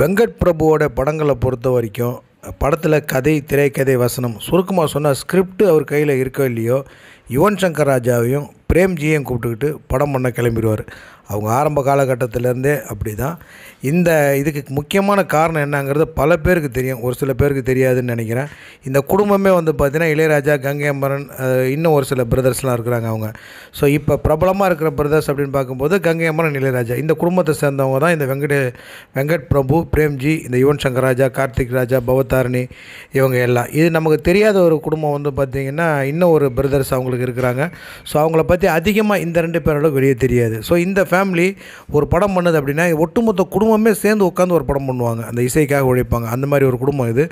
வெங்கட் பிரபுவோட படங்களை பொறுத்த வரைக்கும் படத்தில் கதை திரைக்கதை வசனம் சுருக்கமாக சொன்னால் ஸ்கிரிப்ட் அவர் கையில் இருக்கோ இல்லையோ யுவன் சங்கர் ராஜாவையும் பிரேம்ஜியையும் கூப்பிட்டுக்கிட்டு படம் பண்ண கிளம்பிடுவார் அவங்க ஆரம்ப காலகட்டத்திலேருந்தே அப்படி தான் இந்த இதுக்கு முக்கியமான காரணம் என்னங்கிறது பல பேருக்கு தெரியும் ஒரு சில பேருக்கு தெரியாதுன்னு நினைக்கிறேன் இந்த குடும்பமே வந்து பார்த்திங்கன்னா இளையராஜா கங்கையம்பரன் இன்னும் ஒரு சில பிரதர்ஸ்லாம் இருக்கிறாங்க அவங்க ஸோ இப்போ பிரபலமாக இருக்கிற பிரதர்ஸ் அப்படின்னு பார்க்கும்போது கங்கையம்பரன் இளையராஜா இந்த குடும்பத்தை சேர்ந்தவங்க தான் இந்த வெங்கடே வெங்கட் பிரபு பிரேம்ஜி இந்த யுவன் சங்கர் ராஜா கார்த்திக் ராஜா பவதாரணி இவங்க எல்லாம் இது நமக்கு தெரியாத ஒரு குடும்பம் வந்து பார்த்திங்கன்னா இன்னும் ஒரு பிரதர்ஸ் அவங்களுக்கு அவர்களுக்கு இருக்கிறாங்க ஸோ அவங்கள பற்றி அதிகமாக இந்த ரெண்டு பேரோட வெளியே தெரியாது ஸோ இந்த ஃபேமிலி ஒரு படம் பண்ணுது அப்படின்னா ஒட்டுமொத்த குடும்பமே சேர்ந்து உட்காந்து ஒரு படம் பண்ணுவாங்க அந்த இசைக்காக உழைப்பாங்க அந்த மாதிரி ஒரு குடும்பம் இது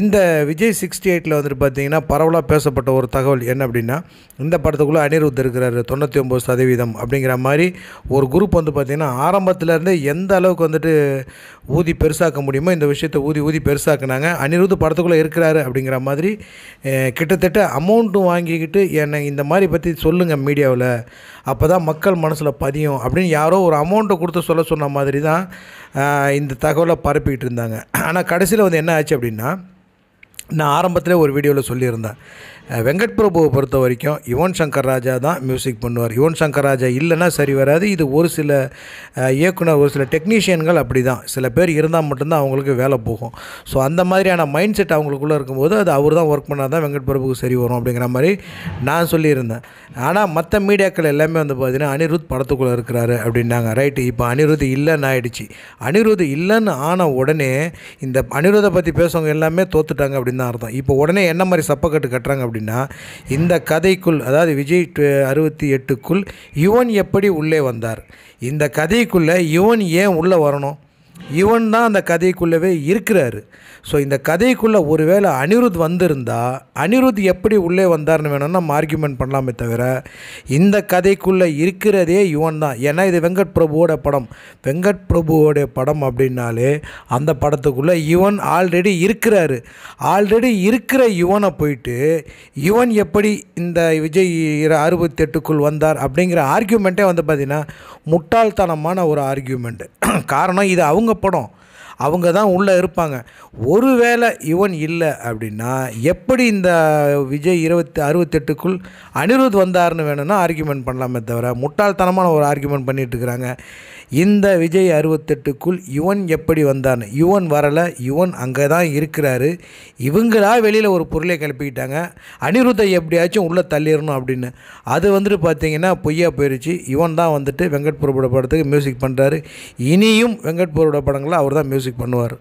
இந்த விஜய் சிக்ஸ்டி எயிட்டில் வந்துட்டு பார்த்தீங்கன்னா பரவலாக பேசப்பட்ட ஒரு தகவல் என்ன அப்படின்னா இந்த படத்துக்குள்ளே அனிருத் இருக்கிறாரு தொண்ணூற்றி ஒம்பது சதவீதம் அப்படிங்கிற மாதிரி ஒரு குரூப் வந்து பார்த்திங்கன்னா ஆரம்பத்துலேருந்தே எந்த அளவுக்கு வந்துட்டு ஊதி பெருசாக்க முடியுமோ இந்த விஷயத்தை ஊதி ஊதி பெருசாக்குனாங்க அனிருத் படத்துக்குள்ளே இருக்கிறாரு அப்படிங்கிற மாதிரி கிட்டத்தட்ட அமௌண்ட்டும் வாங்கிக்கிட்டு என் என்ன இந்த மாதிரி பற்றி சொல்லுங்கள் மீடியாவில் அப்போ தான் மக்கள் மனசில் பதியும் அப்படின்னு யாரோ ஒரு அமௌண்ட்டை கொடுத்து சொல்ல சொன்ன மாதிரி தான் இந்த தகவலை பரப்பிக்கிட்டு இருந்தாங்க ஆனால் கடைசியில் வந்து என்ன ஆச்சு அப்படின்னா நான் ஆரம்பத்தில் ஒரு வீடியோவில் சொல்லியிருந்தேன் வெங்கட் பிரபுவை பொறுத்த வரைக்கும் யுவன் சங்கர் ராஜா தான் மியூசிக் பண்ணுவார் யுவன் சங்கர் ராஜா இல்லைன்னா சரி வராது இது ஒரு சில இயக்குனர் ஒரு சில டெக்னீஷியன்கள் அப்படி தான் சில பேர் இருந்தால் மட்டும்தான் அவங்களுக்கு வேலை போகும் ஸோ அந்த மாதிரியான மைண்ட் செட் அவங்களுக்குள்ளே இருக்கும்போது அது அவர் தான் ஒர்க் பண்ணால் தான் வெங்கட் பிரபுக்கு சரி வரும் அப்படிங்கிற மாதிரி நான் சொல்லியிருந்தேன் ஆனால் மற்ற மீடியாக்கள் எல்லாமே வந்து பார்த்திங்கன்னா அனிருத் படத்துக்குள்ளே இருக்கிறாரு அப்படின்னாங்க ரைட்டு இப்போ அனிருத் இல்லைன்னு ஆயிடுச்சு அனிருத் இல்லைன்னு ஆன உடனே இந்த அனிருதை பற்றி பேசுவவங்க எல்லாமே தோத்துட்டாங்க அப்படின்னு அப்படின்னு தான் அர்த்தம் இப்போ உடனே என்ன மாதிரி சப்பக்கட்டு கட்டுறாங்க அப்படின்னா இந்த கதைக்குள் அதாவது விஜய் அறுபத்தி எட்டுக்குள் யுவன் எப்படி உள்ளே வந்தார் இந்த கதைக்குள்ளே யுவன் ஏன் உள்ளே வரணும் இவன் தான் அந்த கதைக்குள்ளவே இருக்கிறாரு ஸோ இந்த கதைக்குள்ளே ஒருவேளை அனிருத் வந்திருந்தா அனிருத் எப்படி உள்ளே வந்தார்னு வேணும்னா நம்ம ஆர்கியூமெண்ட் பண்ணலாமே தவிர இந்த கதைக்குள்ளே இருக்கிறதே இவன் தான் ஏன்னா இது வெங்கட் பிரபுவோட படம் வெங்கட் பிரபுவோடைய படம் அப்படின்னாலே அந்த படத்துக்குள்ளே இவன் ஆல்ரெடி இருக்கிறாரு ஆல்ரெடி இருக்கிற இவனை போயிட்டு இவன் எப்படி இந்த விஜய் அறுபத்தெட்டுக்குள் வந்தார் அப்படிங்கிற ஆர்கியூமெண்ட்டே வந்து பார்த்திங்கன்னா முட்டாள்தனமான ஒரு ஆர்கியூமெண்ட்டு காரணம் இது அவங்க அவங்க படம் அவங்க தான் உள்ளே இருப்பாங்க ஒருவேளை இவன் இல்லை அப்படின்னா எப்படி இந்த விஜய் இருபத்தி அறுபத்தெட்டுக்குள் அனிருத் வந்தார்னு வேணும்னா ஆர்கியூமெண்ட் பண்ணலாமே தவிர முட்டாள்தனமான ஒரு ஆர்கியூமெண்ட் பண்ணிகிட்டு இருக்கிறாங்க இந்த விஜய் அறுபத்தெட்டுக்குள் யுவன் எப்படி வந்தான் யுவன் வரலை யுவன் அங்கே தான் இருக்கிறாரு இவங்களா வெளியில் ஒரு பொருளை கிளப்பிக்கிட்டாங்க அனிருத்தை எப்படியாச்சும் உள்ளே தள்ளிடணும் அப்படின்னு அது வந்துட்டு பார்த்தீங்கன்னா பொய்யா போயிடுச்சு யுவன் தான் வந்துட்டு வெங்கட் பிரபுட படத்துக்கு மியூசிக் பண்ணுறாரு இனியும் வெங்கட் பிரபுட படங்களில் அவர் தான் மியூசிக் Music Manuel.